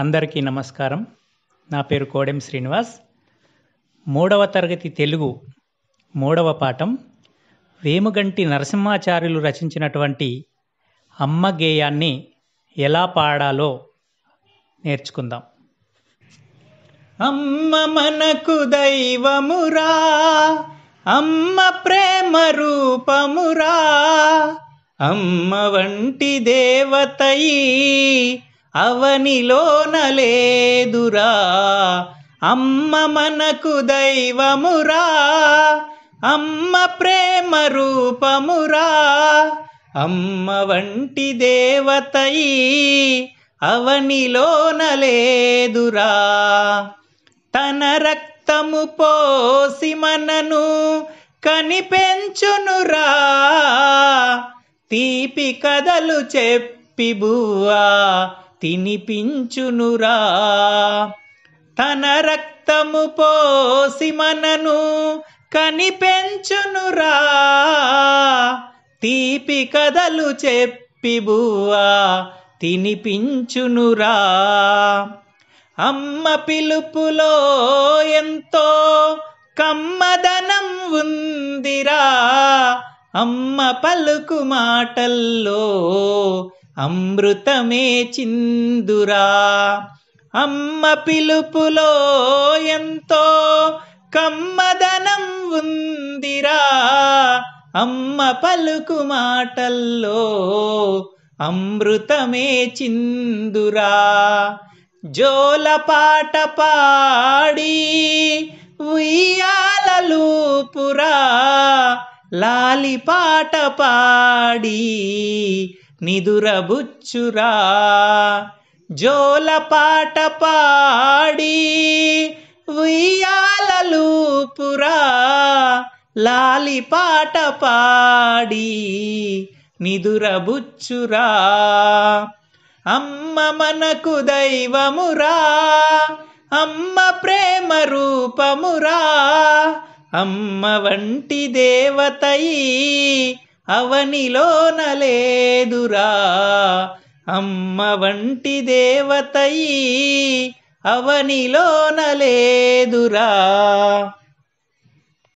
అందరికీ నమస్కారం నా పేరు కోడెం శ్రీనివాస్ మూడవ తరగతి తెలుగు మూడవ పాఠం వేముగంటి నరసింహాచార్యులు రచించినటువంటి అమ్మ గేయాన్ని ఎలా పాడాలో నేర్చుకుందాం అమ్మ మనకు దైవమురా అమ్మ ప్రేమ రూపమురా అమ్మ వంటి దేవతయీ లేదురా అమ్మ మనకు దైవమురా అమ్మ ప్రేమ రూపమురా అమ్మ వంటి దేవతయి లేదురా తన రక్తము పోసి మనను కనిపెంచునురా తీపి కథలు చెప్పి బువా తినిపించునురా తన రక్తము పోసి మనను కనిపెంచునురా తీపి కథలు చెప్పి బువ్వా తినిపించునురా అమ్మ పిలుపులో ఎంతో కమ్మదనం ఉందిరా అమ్మ పలుకు మాటల్లో అమృతమే చిందురా అమ్మ పిలుపులో ఎంతో కమ్మదనం ఉందిరా అమ్మ పలుకు మాటల్లో అమృతమే చిందురా జోలపాట పాడి ఉయ్యాలూపురా లాలిపాట పాడి నిదురబుచ్చురా జోలపాట పాడి ఉయ్యాలూపురా లాలి పాట పాడి నిదురబుచ్చురా అమ్మ మనకు దైవమురా అమ్మ ప్రేమ రూపమురా అమ్మ వంటి దేవతయి అవనిలోన లేదురా అమ్మ వంటి దేవతయి అవనిలోన లేదురా